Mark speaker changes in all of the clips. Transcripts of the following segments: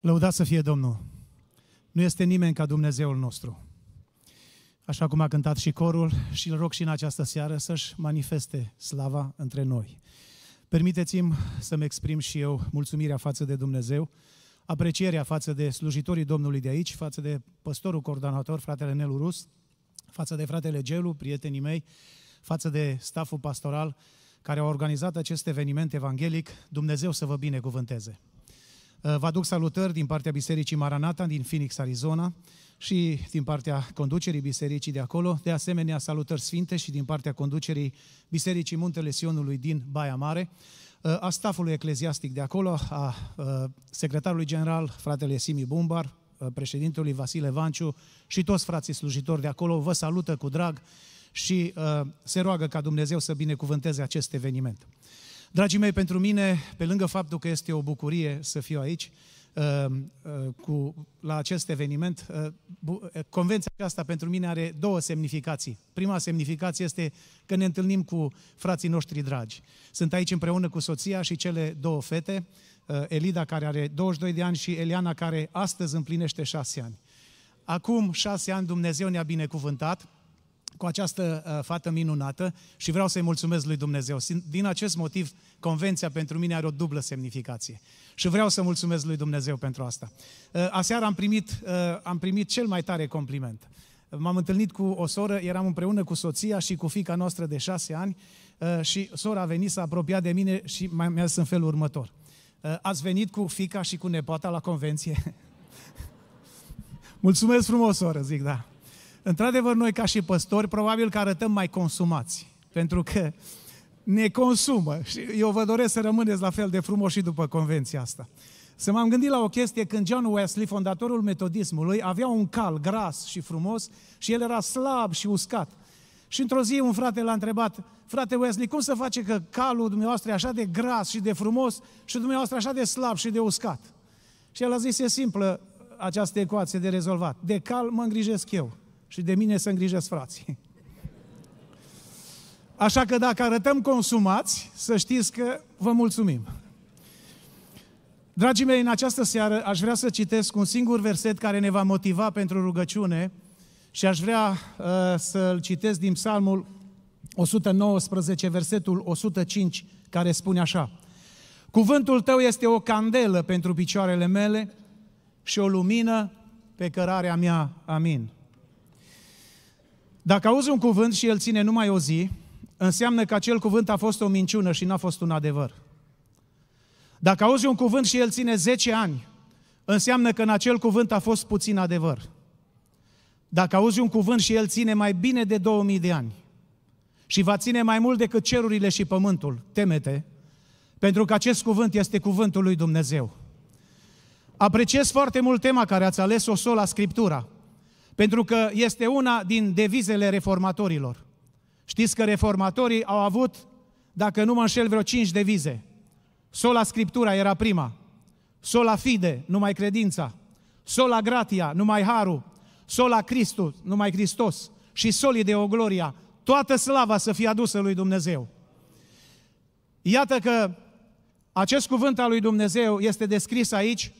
Speaker 1: Lăudați să fie Domnul! Nu este nimeni ca Dumnezeul nostru. Așa cum a cântat și corul și îl rog și în această seară să-și manifeste slava între noi. Permiteți-mi să-mi exprim și eu mulțumirea față de Dumnezeu, aprecierea față de slujitorii Domnului de aici, față de păstorul coordonator, fratele Nelu Rus, față de fratele Gelu, prietenii mei, față de staful pastoral care a organizat acest eveniment evanghelic. Dumnezeu să vă binecuvânteze! Uh, vă aduc salutări din partea Bisericii Maranata din Phoenix, Arizona și din partea conducerii bisericii de acolo. De asemenea, salutări sfinte și din partea conducerii Bisericii Muntele Sionului din Baia Mare, uh, a stafului ecleziastic de acolo, a uh, secretarului general, fratele Simi Bumbar, președintelui Vasile Vanciu și toți frații slujitori de acolo. Vă salută cu drag și se roagă ca Dumnezeu să binecuvânteze acest eveniment. Dragii mei, pentru mine, pe lângă faptul că este o bucurie să fiu aici, uh, uh, cu, la acest eveniment, uh, convenția aceasta pentru mine are două semnificații. Prima semnificație este că ne întâlnim cu frații noștri dragi. Sunt aici împreună cu soția și cele două fete, Elida care are 22 de ani și Eliana care astăzi împlinește 6 ani. Acum șase ani Dumnezeu ne-a binecuvântat cu această uh, fată minunată și vreau să-i mulțumesc lui Dumnezeu. Din acest motiv, convenția pentru mine are o dublă semnificație. Și vreau să mulțumesc lui Dumnezeu pentru asta. Uh, aseară am primit, uh, am primit cel mai tare compliment. M-am întâlnit cu o soră, eram împreună cu soția și cu fica noastră de șase ani și sora a venit, să apropia de mine și mi-a zis în felul următor. Ați venit cu fica și cu nepoata la convenție? Mulțumesc frumos, soră, zic, da. Într-adevăr, noi ca și păstori, probabil că arătăm mai consumați, pentru că ne consumă. Și eu vă doresc să rămâneți la fel de frumos și după convenția asta. Să m-am gândit la o chestie când John Wesley, fondatorul metodismului, avea un cal gras și frumos și el era slab și uscat. Și într-o zi un frate l-a întrebat, frate Wesley, cum se face că calul dumneavoastră e așa de gras și de frumos și dumneavoastră așa de slab și de uscat? Și el a zis, e simplă această ecuație de rezolvat. De cal mă îngrijesc eu și de mine să îngrijesc frații. Așa că dacă arătăm consumați, să știți că vă mulțumim. Dragii mei, în această seară aș vrea să citesc un singur verset care ne va motiva pentru rugăciune și aș vrea uh, să-l citesc din Psalmul 119, versetul 105, care spune așa. Cuvântul tău este o candelă pentru picioarele mele și o lumină pe cărarea mea. Amin. Dacă auzi un cuvânt și el ține numai o zi, înseamnă că acel cuvânt a fost o minciună și n-a fost un adevăr. Dacă auzi un cuvânt și el ține 10 ani, înseamnă că în acel cuvânt a fost puțin adevăr. Dacă auzi un cuvânt și el ține mai bine de 2000 de ani și va ține mai mult decât cerurile și pământul, temete, pentru că acest cuvânt este cuvântul lui Dumnezeu. Apreciez foarte mult tema care ați ales-o sola Scriptura, pentru că este una din devizele reformatorilor. Știți că reformatorii au avut, dacă nu mă înșel, vreo cinci devize. Sola Scriptura era prima, sola fide, numai credința, sola gratia, numai harul, sola Christus, numai Hristos și soli de o gloria, toată slava să fie adusă lui Dumnezeu. Iată că acest cuvânt al lui Dumnezeu este descris aici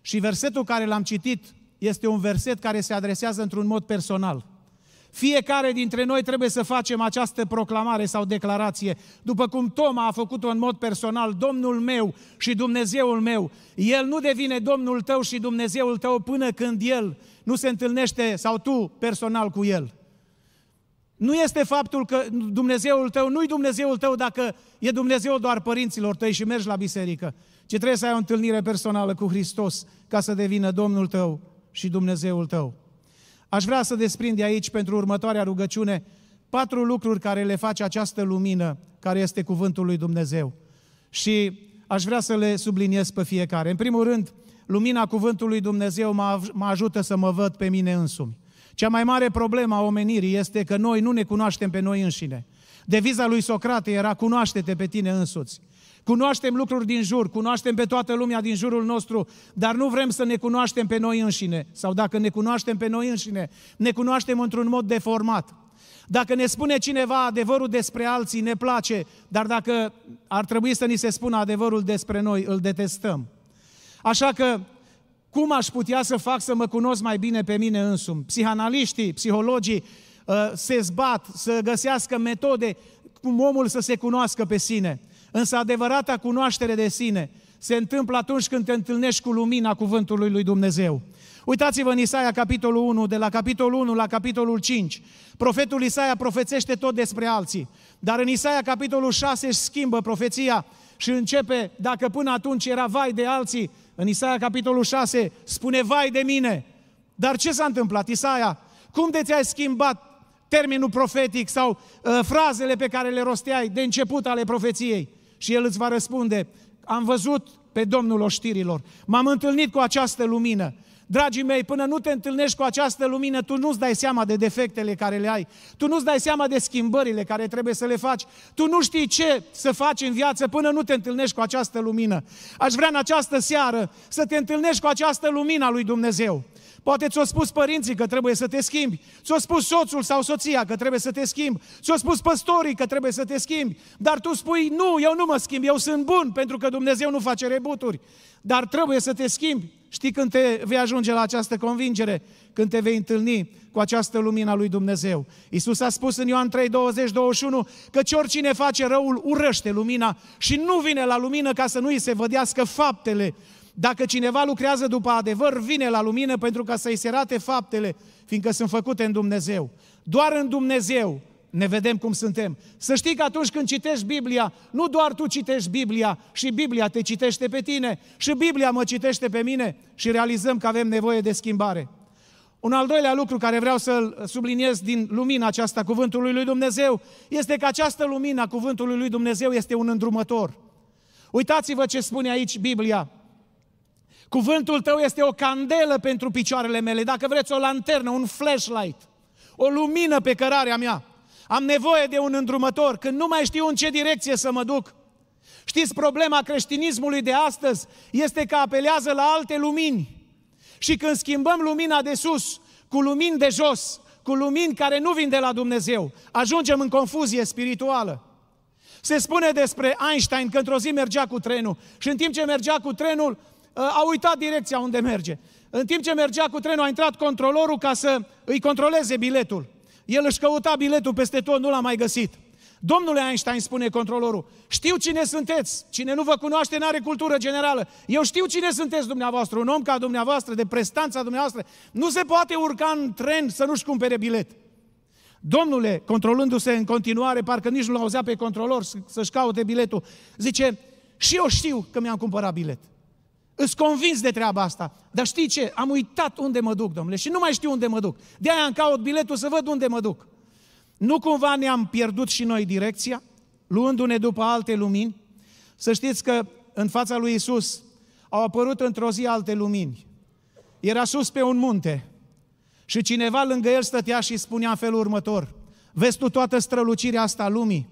Speaker 1: și versetul care l-am citit este un verset care se adresează într-un mod personal. Fiecare dintre noi trebuie să facem această proclamare sau declarație, după cum Toma a făcut-o în mod personal, Domnul meu și Dumnezeul meu. El nu devine Domnul tău și Dumnezeul tău până când El nu se întâlnește sau tu personal cu El. Nu este faptul că Dumnezeul tău, nu-i Dumnezeul tău dacă e Dumnezeu doar părinților tăi și mergi la biserică, ci trebuie să ai o întâlnire personală cu Hristos ca să devină Domnul tău și Dumnezeul tău. Aș vrea să desprind de aici pentru următoarea rugăciune patru lucruri care le face această lumină care este cuvântul lui Dumnezeu. Și aș vrea să le subliniez pe fiecare. În primul rând, lumina cuvântului Dumnezeu mă ajută să mă văd pe mine însumi. Cea mai mare problemă a omenirii este că noi nu ne cunoaștem pe noi înșine. Deviza lui Socrate era cunoaște-te pe tine însuți. Cunoaștem lucruri din jur, cunoaștem pe toată lumea din jurul nostru, dar nu vrem să ne cunoaștem pe noi înșine. Sau dacă ne cunoaștem pe noi înșine, ne cunoaștem într-un mod deformat. Dacă ne spune cineva adevărul despre alții, ne place, dar dacă ar trebui să ni se spună adevărul despre noi, îl detestăm. Așa că cum aș putea să fac să mă cunosc mai bine pe mine însumi? Psihanaliștii, psihologii uh, se zbat să găsească metode cum omul să se cunoască pe sine. Însă adevărata cunoaștere de sine se întâmplă atunci când te întâlnești cu lumina cuvântului lui Dumnezeu. Uitați-vă în Isaia capitolul 1, de la capitolul 1 la capitolul 5. Profetul Isaia profețește tot despre alții, dar în Isaia capitolul 6 își schimbă profeția și începe, dacă până atunci era vai de alții, în Isaia capitolul 6 spune vai de mine. Dar ce s-a întâmplat, Isaia? Cum de ți-ai schimbat termenul profetic sau uh, frazele pe care le rosteai de început ale profeției? Și el îți va răspunde, am văzut pe Domnul oștirilor, m-am întâlnit cu această lumină. Dragii mei, până nu te întâlnești cu această lumină, tu nu-ți dai seama de defectele care le ai, tu nu-ți dai seama de schimbările care trebuie să le faci, tu nu știi ce să faci în viață până nu te întâlnești cu această lumină. Aș vrea în această seară să te întâlnești cu această lumină a lui Dumnezeu. Poate ți-au spus părinții că trebuie să te schimbi, ți-au spus soțul sau soția că trebuie să te schimbi, ți-au spus păstorii că trebuie să te schimbi, dar tu spui, nu, eu nu mă schimb, eu sunt bun, pentru că Dumnezeu nu face rebuturi, dar trebuie să te schimbi. Știi când te vei ajunge la această convingere? Când te vei întâlni cu această a lui Dumnezeu. Iisus a spus în Ioan 3, 20, 21 că oricine face răul urăște lumina și nu vine la lumină ca să nu îi se vădească faptele dacă cineva lucrează după adevăr, vine la lumină pentru ca să-i se rate faptele, fiindcă sunt făcute în Dumnezeu. Doar în Dumnezeu ne vedem cum suntem. Să știi că atunci când citești Biblia, nu doar tu citești Biblia și Biblia te citește pe tine și Biblia mă citește pe mine și realizăm că avem nevoie de schimbare. Un al doilea lucru care vreau să-l subliniez din lumina aceasta cuvântului lui Dumnezeu este că această lumină a cuvântului lui Dumnezeu este un îndrumător. Uitați-vă ce spune aici Biblia Cuvântul tău este o candelă pentru picioarele mele, dacă vreți o lanternă, un flashlight, o lumină pe cărarea mea. Am nevoie de un îndrumător, când nu mai știu în ce direcție să mă duc. Știți, problema creștinismului de astăzi este că apelează la alte lumini. Și când schimbăm lumina de sus cu lumini de jos, cu lumini care nu vin de la Dumnezeu, ajungem în confuzie spirituală. Se spune despre Einstein că într-o zi mergea cu trenul și în timp ce mergea cu trenul, Uh, a uitat direcția unde merge. În timp ce mergea cu trenul, a intrat controlorul ca să îi controleze biletul. El își căuta biletul peste tot, nu l-a mai găsit. Domnule Einstein, spune controlorul, știu cine sunteți. Cine nu vă cunoaște, n-are cultură generală. Eu știu cine sunteți dumneavoastră. Un om ca dumneavoastră, de prestanța dumneavoastră, nu se poate urca în tren să nu-și cumpere bilet. Domnule, controlându-se în continuare, parcă nici nu l-auzea pe controlor să-și caute biletul, zice, și eu știu că mi-am cumpărat bilet. Îs convins de treaba asta. Dar știi ce? Am uitat unde mă duc, domnule, și nu mai știu unde mă duc. De aia îmi caut biletul să văd unde mă duc. Nu cumva ne-am pierdut și noi direcția, luându-ne după alte lumini? Să știți că în fața lui Isus au apărut într-o zi alte lumini. Era sus pe un munte și cineva lângă el stătea și spunea în felul următor, vezi tu toată strălucirea asta a lumii,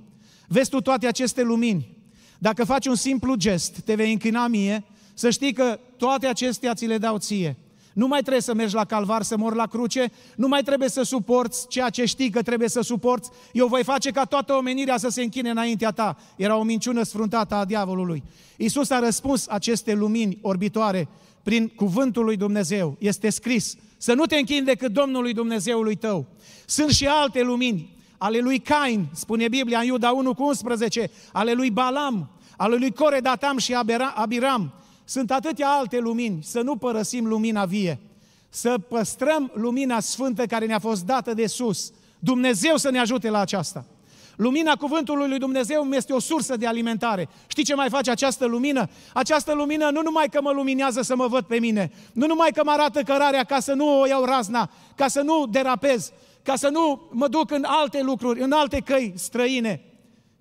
Speaker 1: vezi tu toate aceste lumini, dacă faci un simplu gest, te vei închina mie să știi că toate acestea ți le dau ție. Nu mai trebuie să mergi la calvar să mor la cruce, nu mai trebuie să suporți ceea ce știi că trebuie să suporți. Eu voi face ca toată omenirea să se închine înaintea ta. Era o minciună sfruntată a diavolului. Isus a răspuns aceste lumini orbitoare prin cuvântul lui Dumnezeu. Este scris să nu te închini decât Domnului Dumnezeului tău. Sunt și alte lumini ale lui Cain, spune Biblia în Iuda 1 cu 11, ale lui Balam, ale lui Coredatam și Abiram, sunt atâtea alte lumini, să nu părăsim lumina vie, să păstrăm lumina sfântă care ne-a fost dată de sus. Dumnezeu să ne ajute la aceasta. Lumina cuvântului lui Dumnezeu este o sursă de alimentare. Știi ce mai face această lumină? Această lumină nu numai că mă luminează să mă văd pe mine, nu numai că mă arată cărarea ca să nu o iau razna, ca să nu derapez, ca să nu mă duc în alte lucruri, în alte căi străine,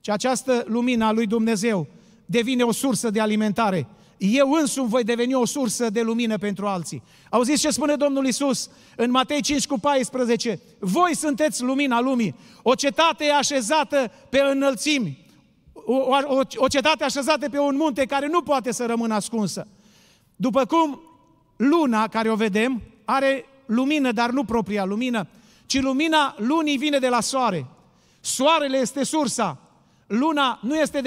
Speaker 1: ci această lumină a lui Dumnezeu devine o sursă de alimentare eu însumi voi deveni o sursă de lumină pentru alții. Auziți ce spune Domnul Isus în Matei 5 cu 14? Voi sunteți lumina lumii. O cetate așezată pe înălțimi. O, o, o cetate așezată pe un munte care nu poate să rămână ascunsă. După cum luna care o vedem are lumină, dar nu propria lumină, ci lumina lunii vine de la soare. Soarele este sursa. Luna nu este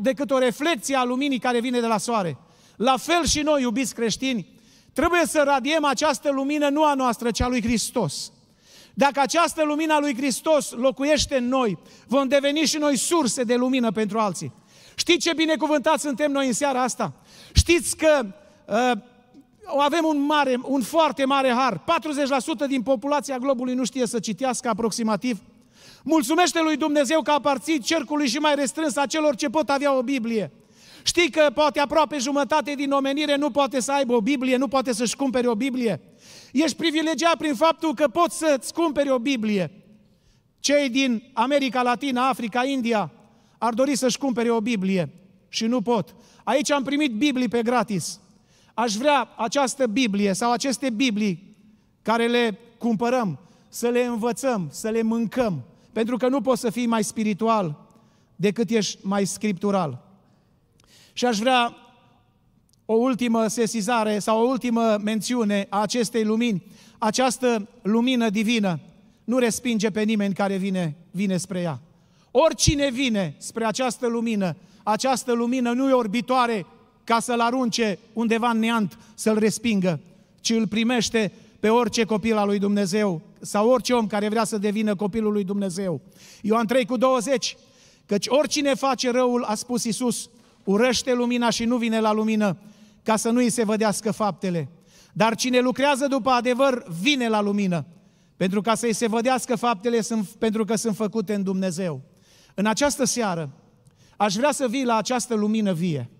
Speaker 1: decât o reflecție a luminii care vine de la soare. La fel și noi, iubiți creștini, trebuie să radiem această lumină nu a noastră, ci a lui Hristos. Dacă această lumină a lui Hristos locuiește în noi, vom deveni și noi surse de lumină pentru alții. Știți ce binecuvântați suntem noi în seara asta? Știți că uh, avem un mare, un foarte mare har. 40% din populația globului nu știe să citească aproximativ. Mulțumește lui Dumnezeu că aparții cercului și mai restrâns a celor ce pot avea o Biblie. Știi că poate aproape jumătate din omenire nu poate să aibă o Biblie, nu poate să-și cumpere o Biblie. Ești privilegiat prin faptul că poți să-ți cumpere o Biblie. Cei din America Latina, Africa, India ar dori să-și cumpere o Biblie și nu pot. Aici am primit Biblii pe gratis. Aș vrea această Biblie sau aceste Biblii care le cumpărăm, să le învățăm, să le mâncăm, pentru că nu poți să fii mai spiritual decât ești mai scriptural. Și aș vrea o ultimă sesizare sau o ultimă mențiune a acestei lumini. Această lumină divină nu respinge pe nimeni care vine, vine spre ea. Oricine vine spre această lumină, această lumină nu e orbitoare ca să-l arunce undeva în neant, să-l respingă, ci îl primește pe orice copil al lui Dumnezeu sau orice om care vrea să devină copilul lui Dumnezeu. Ioan 3 cu 20, căci oricine face răul, a spus Isus, urăște lumina și nu vine la lumină, ca să nu îi se vădească faptele. Dar cine lucrează după adevăr, vine la lumină, pentru ca să îi se vădească faptele, sunt, pentru că sunt făcute în Dumnezeu. În această seară, aș vrea să vii la această lumină vie.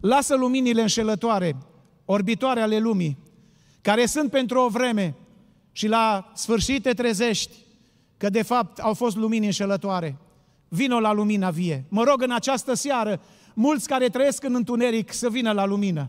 Speaker 1: Lasă luminile înșelătoare, orbitoare ale lumii, care sunt pentru o vreme și la sfârșit te trezești că de fapt au fost lumini înșelătoare. Vino la lumina vie. Mă rog în această seară mulți care trăiesc în întuneric să vină la lumină.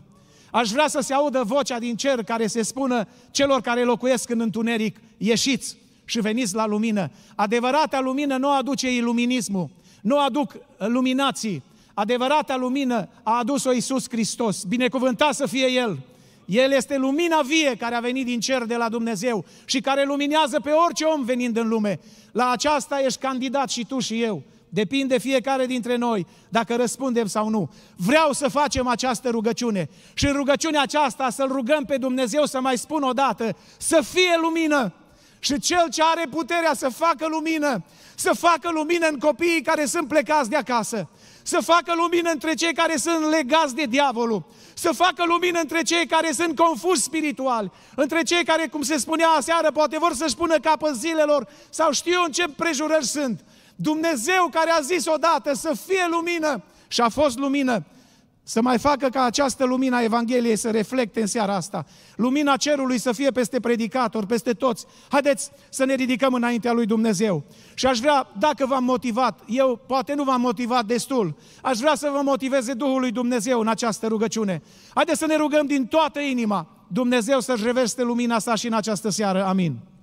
Speaker 1: Aș vrea să se audă vocea din cer care se spună celor care locuiesc în întuneric, ieșiți și veniți la lumină. Adevărata lumină nu aduce iluminismul, nu aduc uh, luminații. Adevărata lumină a adus-o Iisus Hristos, binecuvântat să fie El. El este lumina vie care a venit din cer de la Dumnezeu și care luminează pe orice om venind în lume. La aceasta ești candidat și tu și eu. Depinde fiecare dintre noi dacă răspundem sau nu. Vreau să facem această rugăciune și rugăciunea aceasta să-L rugăm pe Dumnezeu să mai spun o dată, să fie lumină și Cel ce are puterea să facă lumină, să facă lumină în copiii care sunt plecați de acasă, să facă lumină între cei care sunt legați de diavolul, să facă lumină între cei care sunt confuzi spiritual, între cei care, cum se spunea aseară, poate vor să-și pună capăt zilelor sau știu în ce prejurări sunt. Dumnezeu care a zis odată să fie lumină și a fost lumină, să mai facă ca această lumină a Evangheliei să reflecte în seara asta. Lumina cerului să fie peste predicator, peste toți. Haideți să ne ridicăm înaintea lui Dumnezeu. Și aș vrea, dacă v-am motivat, eu poate nu v-am motivat destul, aș vrea să vă motiveze Duhul lui Dumnezeu în această rugăciune. Haideți să ne rugăm din toată inima Dumnezeu să-și reveste lumina sa și în această seară. Amin.